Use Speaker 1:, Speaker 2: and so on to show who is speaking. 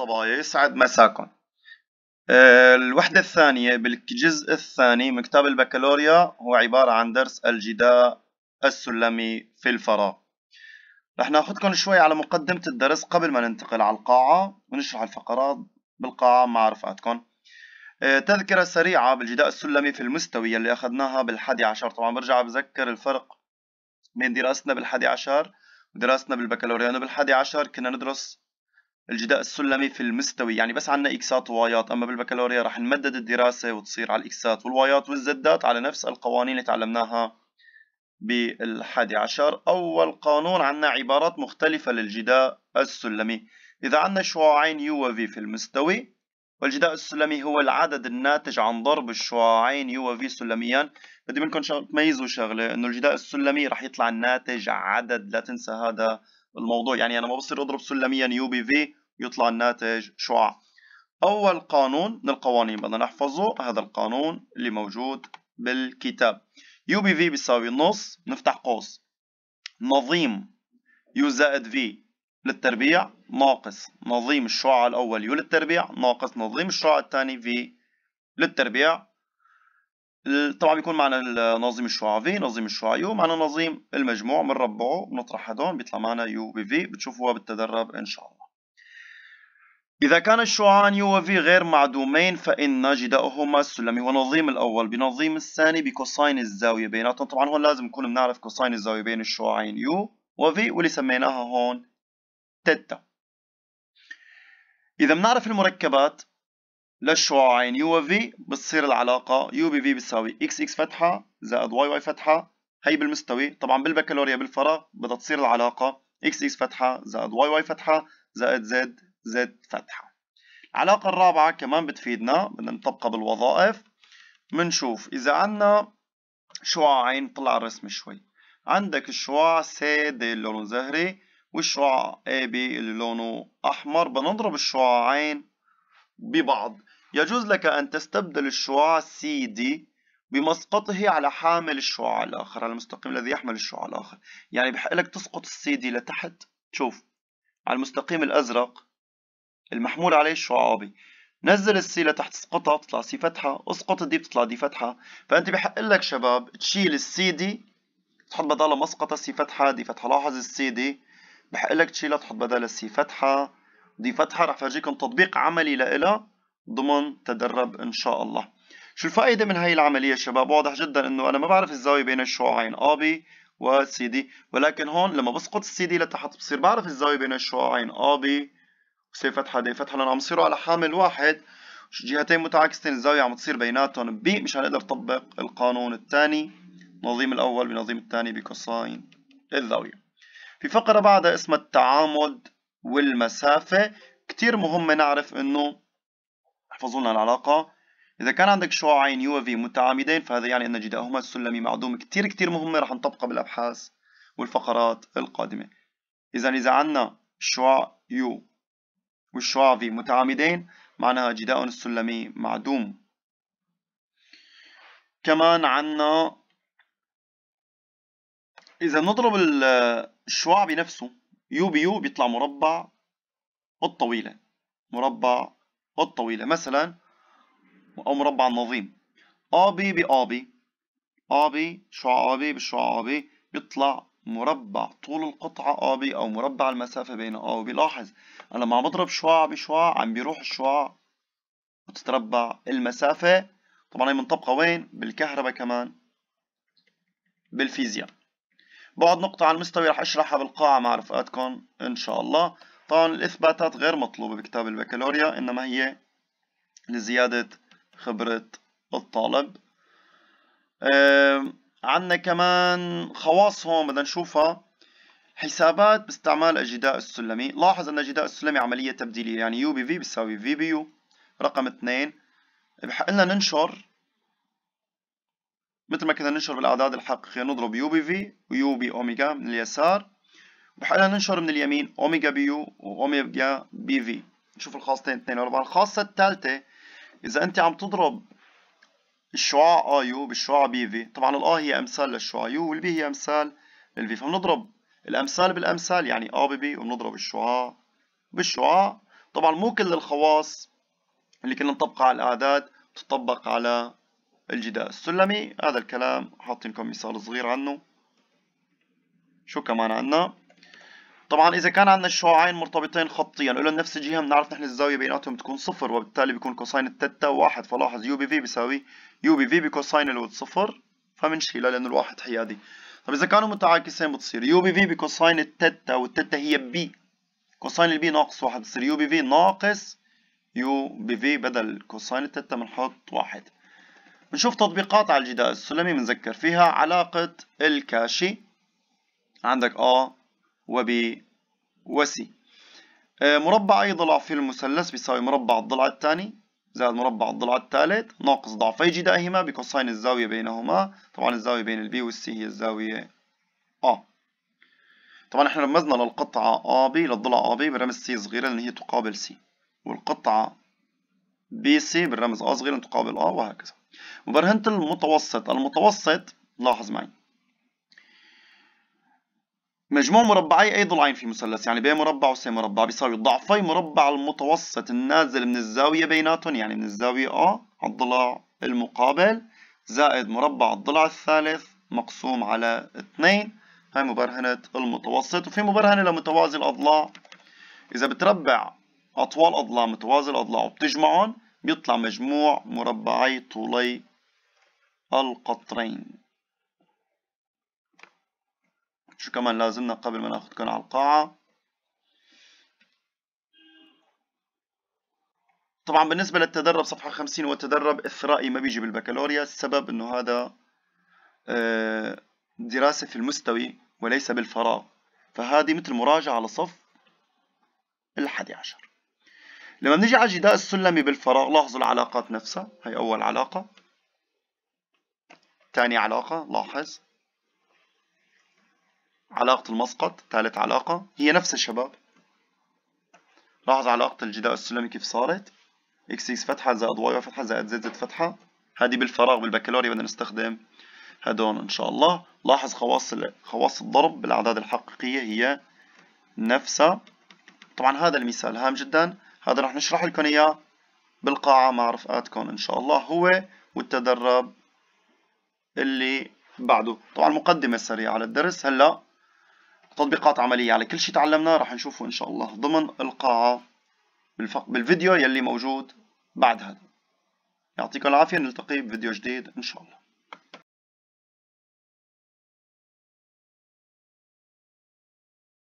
Speaker 1: الصبايا يسعد مساكم آه، الوحدة الثانية بالجزء الثاني من كتاب البكالوريا هو عبارة عن درس الجداء السلمي في الفراغ رح ناخدكم شوي على مقدمة الدرس قبل ما ننتقل على القاعة ونشرح الفقرات بالقاعة مع رفقاتكم آه، تذكرة سريعة بالجداء السلمي في المستوى اللي أخذناها بالحادي عشر طبعا برجع بذكر الفرق بين دراستنا بالحادي عشر ودراستنا بالبكالوريا أنه بالحادي عشر كنا ندرس الجداء السلمي في المستوي يعني بس عنا إكسات ووايات أما بالبكالوريا رح نمدد الدراسة وتصير على الإكسات والوايات والزدات على نفس القوانين اللي تعلمناها بالحادي عشر أول قانون عنا عبارات مختلفة للجداء السلمي إذا عنا شعاعين يو وفي في المستوي والجداء السلمي هو العدد الناتج عن ضرب الشعاعين يو وفي سلميا بدي منكم تميزوا شغلة إنه الجداء السلمي رح يطلع الناتج عدد لا تنسى هذا الموضوع يعني انا ما بصير اضرب سلميا يو بي في يطلع الناتج شعاع اول قانون من القوانين بدنا نحفظه هذا القانون اللي موجود بالكتاب يو بي في بيساوي نص نفتح قوس نظيم يو زائد في للتربيع ناقص نظيم الشعاع الاول يو للتربيع ناقص نظيم الشعاع الثاني في للتربيع طبعا بيكون معنا نظيم في نظيم الشعاع يو معنا نظيم المجموع بنربعه بنطرح هدول بيطلع معنا يو بي في بتشوفوها بالتدرب ان شاء الله إذا كان الشعاعان يو وفي غير معدومين فإن جداؤهما السلمي هو نظيم الأول بنظيم الثاني بكوساين الزاوية بيناتهم طبعا هون لازم نكون بنعرف كوساين الزاوية بين الشعاعين يو وفي واللي سميناها هون تيتا إذا بنعرف المركبات للشعاعين يو وفي بتصير العلاقة يو بي في بتساوي اكس اكس فتحة زائد واي واي فتحة هي بالمستوي طبعا بالبكالوريا بالفراغ بدها تصير العلاقة اكس اكس فتحة زائد واي واي فتحة زائد زد زد فتحة العلاقة الرابعة كمان بتفيدنا بدنا نطبقها بالوظائف بنشوف إذا عندنا شعاعين طلع الرسم شوي عندك الشعاع سي دي اللي لونه زهري والشعاع اي بي اللي لونه أحمر بنضرب الشعاعين ببعض يجوز لك أن تستبدل الشعاع CD بمسقطه على حامل الشعاع الآخر على المستقيم الذي يحمل الشعاع الآخر يعني بحق لك تسقط السي دي لتحت شوف على المستقيم الأزرق المحمول عليه الشعابي نزل السي لتحت اسقطها بتطلع سي فتحة اسقط الدي بتطلع دي فتحة فأنت بحق لك شباب تشيل السي دي تحط بدالها مسقطة سي فتحة دي فتحة لاحظ السي دي بحق لك تشيلها تحط بدالها سي فتحة دي فتحة رح فرجيكم تطبيق عملي لإلها ضمن تدرب إن شاء الله شو الفائدة من هاي العملية شباب واضح جدا إنه أنا ما بعرف الزاوية بين الشعاعين AB وسي دي ولكن هون لما بسقط السي دي لتحت بصير بعرف الزاوية بين الشعاعين AB وسي فتحة دي فتحة لأنه عم يصيروا على حامل واحد جهتين متعاكستين الزاوية عم تصير بيناتهم بي مش هنقدر نطبق القانون الثاني نظيم الأول بنظيم الثاني بكوساين الزاوية في فقرة بعدها اسمها التعامد والمسافة كتير مهم نعرف إنه احفظوا لنا العلاقة إذا كان عندك شعاعين في متعامدين فهذا يعني أن جدائهما السلمي معدوم كتير كتير مهمة رح نطبقها بالأبحاث والفقرات القادمة إذا إذا عندنا شعاع يو والشعاع في متعامدين معناها جداء السلمي معدوم كمان عنا إذا بنضرب الشعاع بنفسه يو بيو بيطلع مربع الطويلة مربع الطويلة مثلا أو مربع أ AB بAB AB شعاع AB أ AB بيطلع مربع طول القطعة AB أو مربع المسافة بين A وB لاحظ أنا لما عم بضرب شعاع بشعاع عم بيروح الشعاع وتتربع المسافة طبعا هي منطبقة وين؟ بالكهرباء كمان بالفيزياء بعد نقطة على المستوي رح أشرحها بالقاعة مع رفقاتكم إن شاء الله طبعا الإثباتات غير مطلوبة بكتاب البكالوريا إنما هي لزيادة خبرة الطالب آه عندنا كمان خواص هون بدنا نشوفها حسابات باستعمال الجداء السلمي لاحظ أن الجداء السلمي عملية تبديلية يعني يو بي في بيساوي في بي يو رقم اثنين بحق لنا ننشر مثل ما كنا ننشر بالأعداد الحقيقية نضرب يو بي في ويو بي أوميجا من اليسار بحال ننشر من اليمين اوميجا بي يو واوميجا بي في نشوف الخاصتين اثنين ورا الخاصه الثالثه اذا انت عم تضرب الشعاع ايو بالشعاع بي في طبعا الا هي امثال للشعاع يو والبي هي امثال للفي فبنضرب الامثال بالامثال يعني ا بي بي وبنضرب الشعاع بالشعاع طبعا مو كل الخواص اللي كنا نطبقها على الاعداد تطبق على الجداء السلمي هذا الكلام حاطين لكم مثال صغير عنه شو كمان عنا طبعا اذا كان عندنا شعاعين مرتبطين خطيا لهم نفس الجهه بنعرف نحن الزاويه بيناتهم تكون صفر وبالتالي بيكون كوساين التتا واحد فلاحظ يو بي في بيساوي يو بي في بكوساين الود صفر فبنشيلها لانه الواحد حيادي طب اذا كانوا متعاكسين بتصير يو بي في بكوساين التتا والتتا هي بي كوساين البي ناقص واحد بتصير يو بي في ناقص يو بي في بدل كوساين التتا بنحط واحد بنشوف تطبيقات على الجداء السلمي بنذكر فيها علاقة الكاشي عندك اه وبوسي آه، مربع أي ضلع في المثلث بيساوي مربع الضلع الثاني زائد مربع الضلع الثالث ناقص ضعفي جدائهما بكوساين الزاوية بينهما طبعا الزاوية بين البي والسي هي الزاوية آ طبعا احنا رمزنا للقطعة AB للضلع AB برمز C صغيرة لأن هي تقابل C والقطعة BC بالرمز A صغيرة تقابل A وهكذا وبرهنت المتوسط المتوسط لاحظ معي مجموع مربعي أي ضلعين في مثلث يعني ب مربع وس مربع بيساوي ضعفي مربع المتوسط النازل من الزاوية بيناتهم يعني من الزاوية A على الضلع المقابل زائد مربع الضلع الثالث مقسوم على 2 هاي مبرهنة المتوسط وفي مبرهنة لمتوازي الأضلاع إذا بتربع أطوال أضلاع متوازي الأضلاع وبتجمعهم بيطلع مجموع مربعي طولي القطرين شو كمان لازمنا قبل ما ناخذكم على القاعة طبعا بالنسبة للتدرب صفحة 50 والتدرب الثرائي ما بيجي بالبكالوريا السبب انه هذا آه، دراسة في المستوي وليس بالفراغ فهذه مثل مراجعة لصف الحادي عشر لما بنيجي على الجداء السلمي بالفراغ لاحظوا العلاقات نفسها هي أول علاقة ثاني علاقة لاحظ علاقة المسقط ثالث علاقة هي نفس الشباب لاحظ علاقة الجداء السلمي كيف صارت اكس اكس فتحة زائد واي فتحة زائد زد زد فتحة هذه بالفراغ بالبكالوريا بدنا نستخدم هدول ان شاء الله لاحظ خواص خواص الضرب بالاعداد الحقيقية هي نفسها طبعا هذا المثال هام جدا هذا رح نشرح لكم اياه بالقاعة مع رفقاتكم ان شاء الله هو والتدرب اللي بعده طبعا مقدمة سريعة للدرس هلا تطبيقات عملية على كل شيء تعلمناه رح نشوفه إن شاء الله ضمن القاعة بالفيديو يلي موجود بعد هذا يعطيكم العافية نلتقي بفيديو جديد إن شاء الله